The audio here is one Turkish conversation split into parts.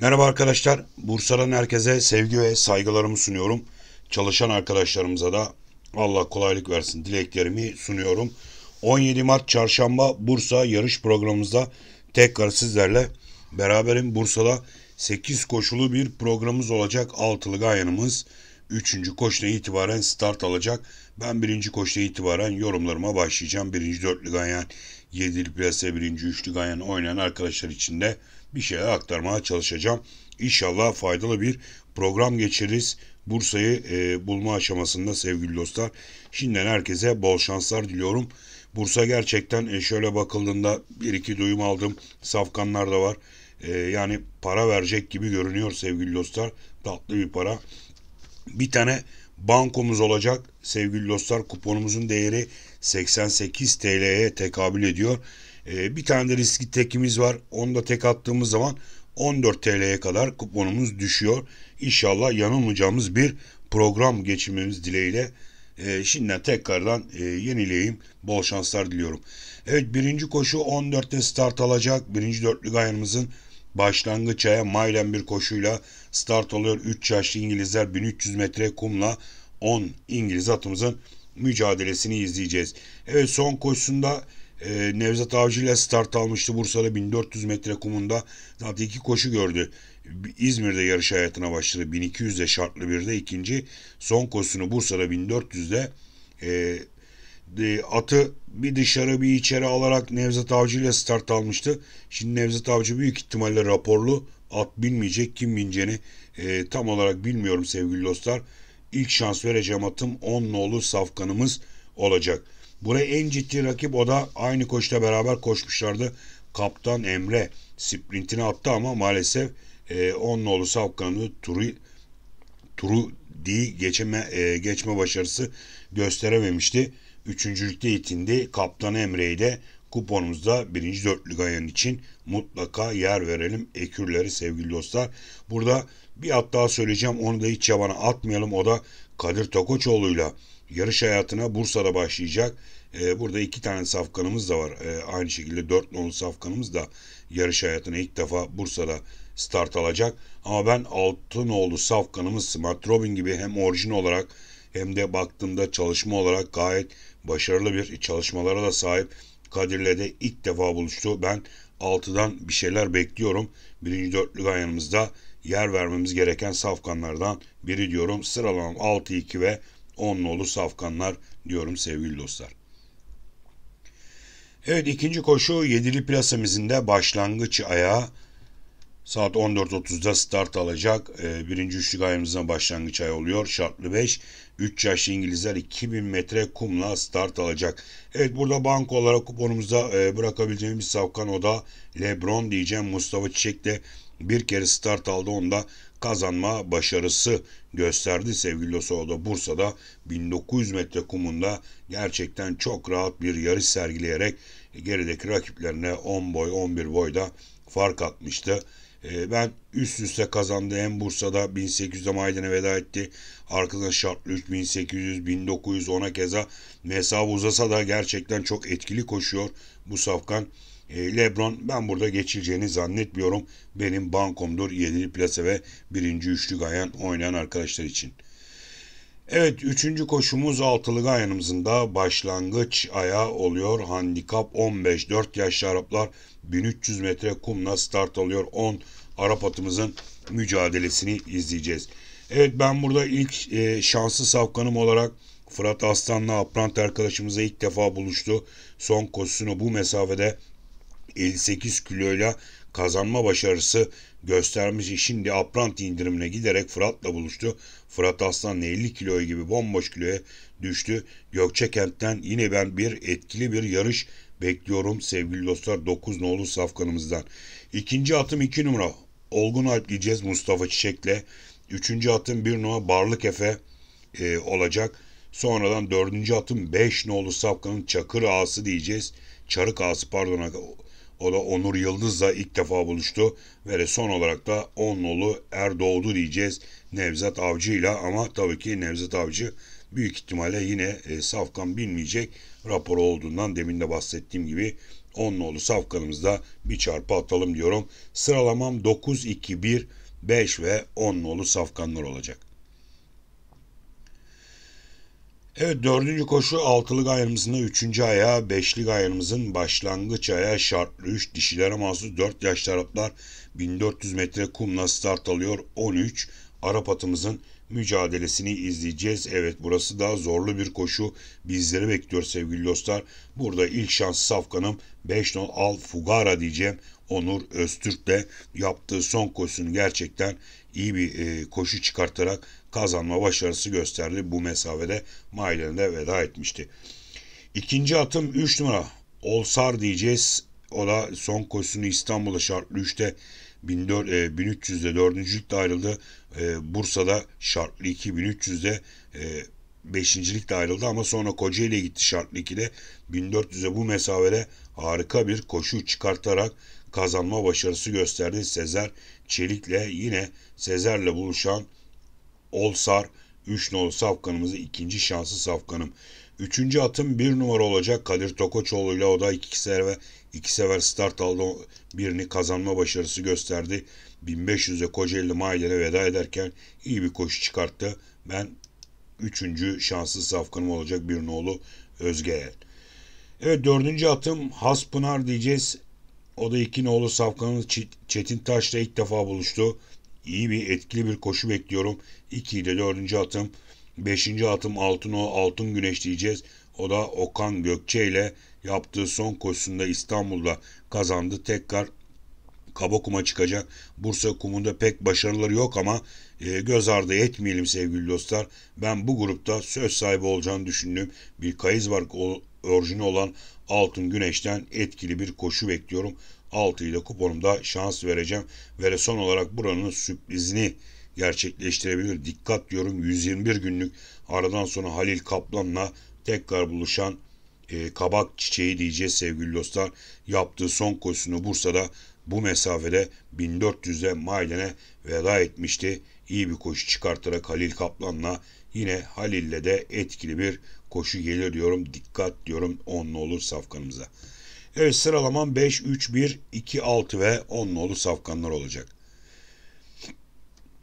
Merhaba arkadaşlar. Bursa'dan herkese sevgi ve saygılarımı sunuyorum. Çalışan arkadaşlarımıza da Allah kolaylık versin dileklerimi sunuyorum. 17 Mart Çarşamba Bursa yarış programımızda tekrar sizlerle beraberim. Bursa'da 8 koşulu bir programımız olacak. Altılı gayanımız Üçüncü koşuna itibaren start alacak. Ben birinci koşuna itibaren yorumlarıma başlayacağım. Birinci dörtlü ganyan, yedili plase, birinci üçlü ganyan oynayan arkadaşlar için de bir şeyler aktarmaya çalışacağım. İnşallah faydalı bir program geçiririz. Bursa'yı e, bulma aşamasında sevgili dostlar. Şimdiden herkese bol şanslar diliyorum. Bursa gerçekten e, şöyle bakıldığında bir iki duyum aldım. Safkanlar da var. E, yani para verecek gibi görünüyor sevgili dostlar. Tatlı bir para. Bir tane bankomuz olacak. Sevgili dostlar kuponumuzun değeri 88 TL'ye tekabül ediyor. Ee, bir tane de riskli tekimiz var. Onu da tek attığımız zaman 14 TL'ye kadar kuponumuz düşüyor. İnşallah yanılmayacağımız bir program geçirmemiz dileğiyle. E, şimdiden tekrardan e, yenileyim. Bol şanslar diliyorum. Evet birinci koşu 14'te start alacak. Birinci dörtlük ayarımızın Başlangıç aya maylen bir koşuyla start alıyor 3 yaşlı İngilizler 1300 metre kumla 10 İngiliz atımızın mücadelesini izleyeceğiz. Evet son koşusunda e, Nevzat Avcı ile start almıştı Bursa'da 1400 metre kumunda. Zaten iki koşu gördü. İzmir'de yarış hayatına başladı. 1200'de şartlı birde ikinci. Son koşusunu Bursa'da 1400'de e, ee, atı bir dışarı bir içeri alarak Nevzat Avcı ile start almıştı. Şimdi Nevzat Avcı büyük ihtimalle raporlu. At binmeyecek. Kim bineceğini e, tam olarak bilmiyorum sevgili dostlar. İlk şans vereceğim atım 10 nolu safkanımız olacak. Buraya en ciddi rakip o da aynı koçla beraber koşmuşlardı. Kaptan Emre sprintini attı ama maalesef 10 e, nolu safkanı turu, turu di geçeme, e, geçme başarısı gösterememişti. Üçüncülükte itindi. Kaptan Emre'yi de kuponumuzda birinci dörtlük ayın için mutlaka yer verelim. Ekürleri sevgili dostlar. Burada bir at daha söyleyeceğim. Onu da hiç yabana atmayalım. O da Kadir Tokoçoğlu'yla yarış hayatına Bursa'da başlayacak. Ee, burada iki tane safkanımız da var. Ee, aynı şekilde dört nolu safkanımız da yarış hayatına ilk defa Bursa'da start alacak. Ama ben altı nolu safkanımız Smart Robin gibi hem orijin olarak hem de baktığımda çalışma olarak gayet başarılı bir çalışmalara da sahip. Kadir'le de ilk defa buluştu. Ben 6'dan bir şeyler bekliyorum. Birinci dörtlük ayarımızda yer vermemiz gereken safkanlardan biri diyorum. Sıralamam 6-2 ve 10 nolu safkanlar diyorum sevgili dostlar. Evet ikinci koşu 7'li plasamızın da başlangıç ayağı Saat 14.30'da start alacak. Ee, birinci üçlük ayımızdan başlangıç ay oluyor. Şartlı 5. 3 yaşlı İngilizler 2000 metre kumla start alacak. Evet burada banko olarak kuponumuzda e, bırakabileceğimiz Savkan o da Lebron diyeceğim. Mustafa Çiçek de bir kere start aldı onda kazanma başarısı gösterdi sevgili Losoğlu'da Bursa'da 1900 metre kumunda gerçekten çok rahat bir yarış sergileyerek gerideki rakiplerine 10 boy 11 boyda fark atmıştı. Ee, ben üst üste kazandı. Hem Bursa'da 1800'de Maiden'e veda etti. Arkadan şartlı 3 1800, 1900 ona keza mesafe uzasa da gerçekten çok etkili koşuyor bu safkan. Ee, Lebron ben burada geçileceğini zannetmiyorum. Benim bankomdur 7'li plase ve 1. üçlü gayan oynayan arkadaşlar için. Evet üçüncü koşumuz altılı gayanımızın da başlangıç ayağı oluyor. Handikap 15 4 yaşlı Araplar 1300 metre kumla start alıyor. 10 Arap atımızın mücadelesini izleyeceğiz. Evet ben burada ilk e, şanslı savkanım olarak Fırat Aslan'la Aprant arkadaşımıza ilk defa buluştu. Son koşusunu bu mesafede 58 kiloyla kazanma başarısı göstermiş şimdi Aprant indirimine giderek Fırat'la buluştu. Fırat Aslan 50 kiloya gibi bomboş kiloya düştü. Gökçekent'ten yine ben bir etkili bir yarış bekliyorum sevgili dostlar 9 nolu safkanımızdan. İkinci atım 2 iki numara Olgun alp diyeceğiz Mustafa Çiçek'le. Üçüncü atım 1 numara Barlık Efe e, olacak. Sonradan dördüncü atım 5 nolu safkanın Çakır Ağası diyeceğiz. Çarık Ağası pardon o da Onur Yıldız'la ilk defa buluştu ve son olarak da Onlolu Erdoğdu diyeceğiz Nevzat Avcı ile ama tabii ki Nevzat Avcı büyük ihtimalle yine e, Safkan bilmeyecek raporu olduğundan demin de bahsettiğim gibi 10 nolu safkanımızda bir çarpı atalım diyorum. Sıralamam 9, 2, 1, 5 ve 10 nolu safkanlar olacak. Evet dördüncü koşu altılık ayrımızında üçüncü aya, beşlik ayrımızın başlangıç aya şartlı üç dişilere mahsus 4 yaş taraflar 1400 metre kumla start alıyor 13. Arap atımızın mücadelesini izleyeceğiz. Evet burası daha zorlu bir koşu bizleri bekliyor sevgili dostlar. Burada ilk şans safkanım 5 0 Al Fugara diyeceğim. Onur Öztürk de yaptığı son koşusunu gerçekten iyi bir e, koşu çıkartarak kazanma başarısı gösterdi. Bu mesafede Mayler'e veda etmişti. İkinci atım 3 numara Olsar diyeceğiz. O da son koşusunu İstanbul'da şartlı 3'te 1300'de e, 4.lükte ayrıldı. E, Bursa'da şartlı 2 1300'de e, 5.likte ayrıldı ama sonra Kocaeli'ye gitti şartlı 2'de. 1400'e bu mesafede harika bir koşu çıkartarak kazanma başarısı gösterdi. Sezer Çelik'le yine Sezer'le buluşan Olsar 3 nolu safkanımızı ikinci şansı safkanım. Üçüncü atım bir numara olacak Kadir Tokoçoğlu ile o da iki serve İki sefer start aldı birini kazanma başarısı gösterdi. 1500'e Kocaeli Mailere veda ederken iyi bir koşu çıkarttı. Ben üçüncü şanslı safkanım olacak bir nolu Özgeyer. Evet dördüncü atım Haspınar diyeceğiz. O da iki nolu safkanımız Çetin Taş'la ilk defa buluştu. İyi bir etkili bir koşu bekliyorum. İki ile dördüncü atım. Beşinci atım Altın O Altın Güneş diyeceğiz. O da Okan Gökçe ile yaptığı son koşusunda İstanbul'da kazandı. Tekrar kaba kuma çıkacak. Bursa kumunda pek başarıları yok ama e, göz ardı etmeyelim sevgili dostlar. Ben bu grupta söz sahibi olacağını düşündüğüm bir kayız var orijini olan Altın Güneş'ten etkili bir koşu bekliyorum. 6 ile kuponumda şans vereceğim ve son olarak buranın sürprizini gerçekleştirebilir. Dikkat diyorum 121 günlük aradan sonra Halil Kaplan'la tekrar buluşan e, kabak çiçeği diyeceğiz sevgili dostlar. Yaptığı son koşusunu Bursa'da bu mesafede 1400'e Maylen'e veda etmişti. İyi bir koşu çıkartarak Halil Kaplan'la yine Halil'le de etkili bir koşu gelir diyorum. Dikkat diyorum 10 olur safkanımıza. Evet sıralaman 5, 3, 1, 2, 6 ve 10 nolu safkanlar olacak.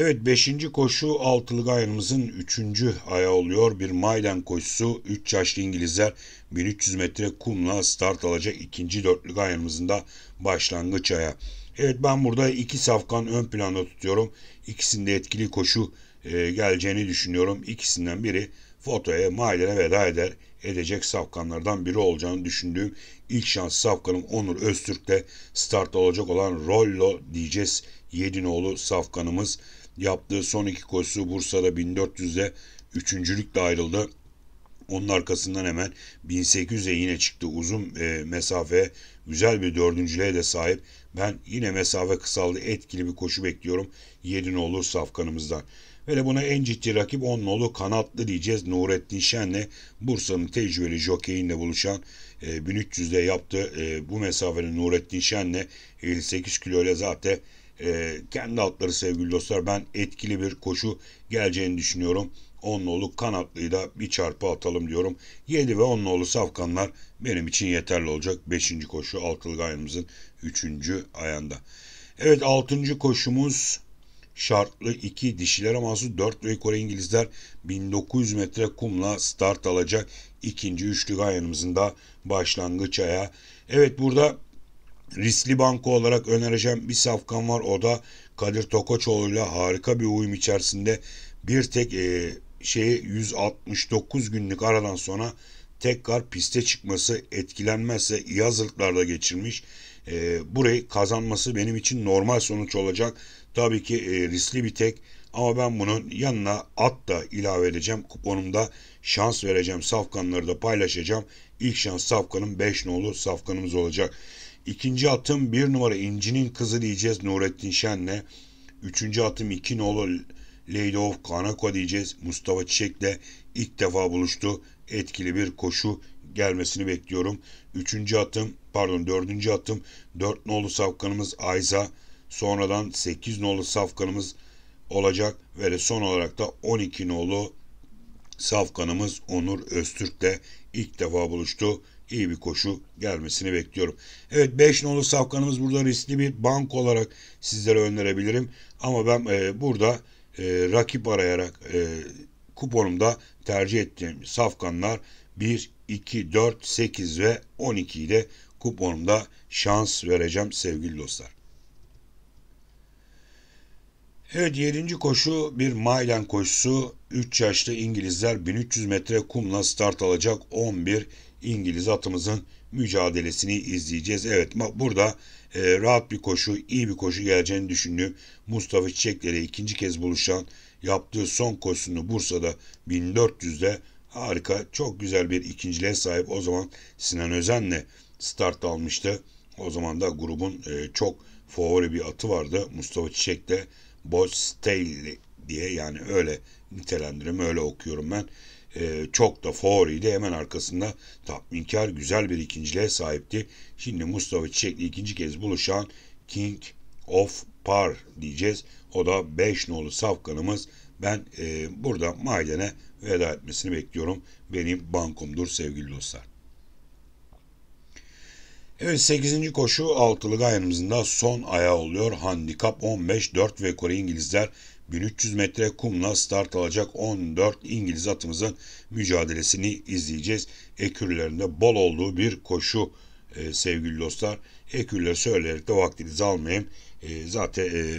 Evet 5. koşu altılı gayrımızın 3. aya oluyor. Bir Mayden koşusu 3 yaşlı İngilizler 1300 metre kumla start alacak ikinci dörtlü gayrımızın da başlangıç aya. Evet ben burada iki safkan ön planda tutuyorum. İkisinde etkili koşu e, geleceğini düşünüyorum. İkisinden biri fotoya Mayden'e veda eder edecek safkanlardan biri olacağını düşündüğüm ilk şans safkanım Onur Öztürk'te start olacak olan Rollo diyeceğiz. Yedinoğlu safkanımız Yaptığı son iki koşusu Bursa'da 1400'de üçüncülükle ayrıldı. Onun arkasından hemen 1800'e yine çıktı uzun e, mesafe. Güzel bir dördüncülüğe de sahip. Ben yine mesafe kısaldı etkili bir koşu bekliyorum 7 nolu safkanımızdan. Ve de buna en ciddi rakip 10 nolu kanatlı diyeceğiz. Nurettin Şen'le Bursa'nın tecrübeli jokeyinle buluşan e, 1300'de yaptı. E, bu mesafenin Nurettin Şen'le 58 kilo ile zaten e, kendi atları sevgili dostlar. Ben etkili bir koşu geleceğini düşünüyorum. 10 nolu kanatlıyı da bir çarpı atalım diyorum. 7 ve 10 nolu safkanlar benim için yeterli olacak. 5. koşu altılı gayrımızın 3. ayağında. Evet 6. koşumuz şartlı 2 dişilere mahsus 4 ve Kore İngilizler 1900 metre kumla start alacak. ikinci üçlü gayanımızın da başlangıç ayağı. Evet burada riskli banko olarak önereceğim bir safkan var. O da Kadir Tokoçoğlu ile harika bir uyum içerisinde bir tek e, şeyi 169 günlük aradan sonra tekrar piste çıkması etkilenmezse iyi hazırlıklarda geçirmiş. E, burayı kazanması benim için normal sonuç olacak. Tabii ki e, riskli bir tek ama ben bunun yanına at da ilave edeceğim. Kuponumda şans vereceğim. Safkanları da paylaşacağım. İlk şans Safkan'ın 5 nolu Safkan'ımız olacak. İkinci atım bir numara İnci'nin kızı diyeceğiz Nurettin Şen'le. Üçüncü atım iki nolu Lady of Kanako diyeceğiz. Mustafa Çiçek'le ilk defa buluştu. Etkili bir koşu gelmesini bekliyorum. Üçüncü atım pardon dördüncü atım dört nolu safkanımız Ayza. Sonradan sekiz nolu safkanımız olacak ve de son olarak da on iki nolu safkanımız Onur Öztürk'le ilk defa buluştu iyi bir koşu gelmesini bekliyorum. Evet 5 nolu safkanımız burada riskli bir bank olarak sizlere önerebilirim. Ama ben e, burada e, rakip arayarak e, kuponumda tercih ettiğim safkanlar 1, 2, 4, 8 ve 12 ile kuponumda şans vereceğim sevgili dostlar. Evet 7. koşu bir Maylen koşusu. 3 yaşlı İngilizler 1300 metre kumla start alacak 11 İngiliz atımızın mücadelesini izleyeceğiz. Evet burada e, rahat bir koşu, iyi bir koşu geleceğini düşündü. Mustafa Çiçekler'e ikinci kez buluşan yaptığı son koşusunu Bursa'da 1400'de harika, çok güzel bir ikinciliğe sahip. O zaman Sinan Özen'le start almıştı. O zaman da grubun e, çok favori bir atı vardı. Mustafa Çiçek'te Boz Staley diye yani öyle nitelendiriyorum. Öyle okuyorum ben. E, çok da fauliydi. Hemen arkasında tatminkar güzel bir ikinciliğe sahipti. Şimdi Mustafa Çiçek'le ikinci kez buluşan King of Par diyeceğiz. O da 5 nolu safkanımız. Ben e, burada Mayden'e veda etmesini bekliyorum. Benim bankomdur sevgili dostlar. Evet 8. koşu altılı gayanımızın da son ayağı oluyor. Handikap 15 4 ve Kore İngilizler 1300 metre kumla start alacak 14 İngiliz atımızın mücadelesini izleyeceğiz. Ekürlerinde bol olduğu bir koşu e, sevgili dostlar. Ekürleri söyleyerek de vaktinizi almayayım. E, zaten e,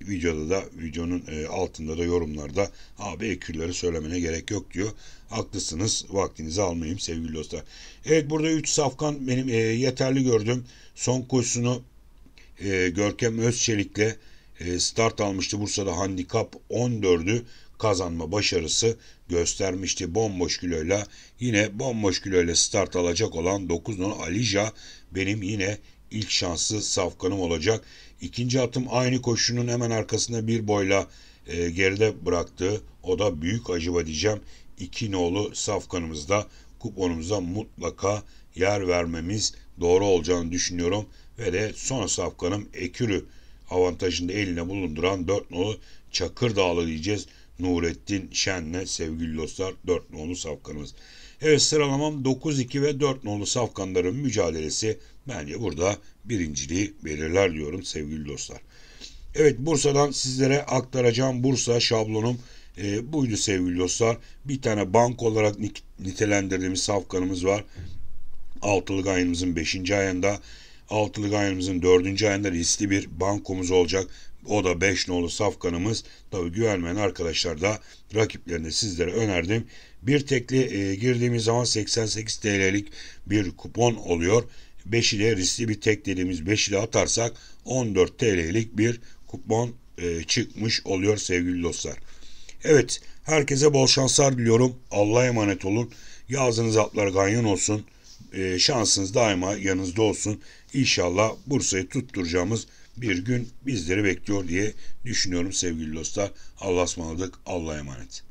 videoda da videonun e, altında da yorumlarda abi küllere söylemene gerek yok diyor. Haklısınız vaktinizi almayayım sevgili dostlar. Evet burada 3 safkan benim e, yeterli gördüm. Son koşusunu e, Görkem Özçelik'le e, start almıştı. Bursa'da handikap 14'ü kazanma başarısı göstermişti. Bomboş kiloyla yine bomboş kiloyla start alacak olan 9 numara Alija benim yine ilk şanslı safkanım olacak. İkinci atım aynı koşunun hemen arkasında bir boyla e, geride bıraktı. O da büyük acaba diyeceğim. İki nolu safkanımızda kuponumuza mutlaka yer vermemiz doğru olacağını düşünüyorum. Ve de son safkanım Ekürü avantajında eline bulunduran 4 nolu Çakır Dağlı diyeceğiz. Nurettin Şen'le sevgili dostlar 4 nolu safkanımız. Evet sıralamam 9-2 ve 4 nolu safkanların mücadelesi bence burada birinciliği belirler diyorum sevgili dostlar. Evet Bursa'dan sizlere aktaracağım Bursa şablonum e, buydu sevgili dostlar. Bir tane bank olarak nitelendirdiğimiz safkanımız var. Altılık ayımızın 5. ayında Altılık ayımızın 4. ayında riskli bir bankomuz olacak o da 5 nolu safkanımız. Tabii güvenmeyen arkadaşlar da rakiplerini sizlere önerdim. Bir tekli e, girdiğimiz zaman 88 TL'lik bir kupon oluyor. 5 ile riskli bir tek dediğimiz 5 ile atarsak 14 TL'lik bir kupon e, çıkmış oluyor sevgili dostlar. Evet herkese bol şanslar diliyorum. Allah'a emanet olun. Yazınız atlar ganyan olsun. E, şansınız daima yanınızda olsun. İnşallah Bursa'yı tutturacağımız bir gün bizleri bekliyor diye düşünüyorum sevgili dostlar. Allah'a ısmarladık. Allah'a emanet.